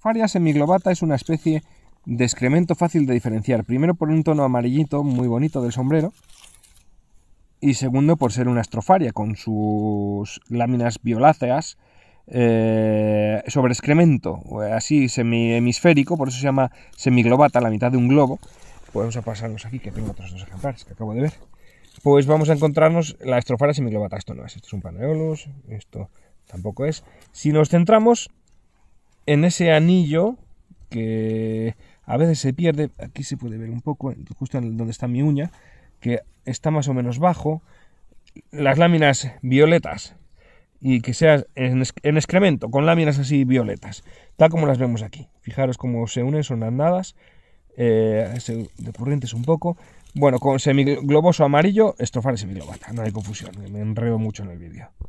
Faria semiglobata es una especie de excremento fácil de diferenciar, primero por un tono amarillito muy bonito del sombrero y segundo por ser una estrofaria con sus láminas violáceas eh, sobre excremento, así semi-hemisférico, por eso se llama semiglobata, la mitad de un globo. Podemos pasarnos aquí, que tengo otros dos ejemplares que acabo de ver. Pues vamos a encontrarnos la estrofaria semiglobata. Esto no es, esto es un paneolus, esto tampoco es. Si nos centramos en ese anillo que a veces se pierde, aquí se puede ver un poco, justo donde está mi uña, que está más o menos bajo, las láminas violetas y que sea en, excremento, con láminas así violetas, tal como las vemos aquí. Fijaros cómo se unen, son andadas, eh, de corrientes un poco. Bueno, con semigloboso amarillo, estrofar ese semiglobata, no hay confusión, me enredo mucho en el vídeo.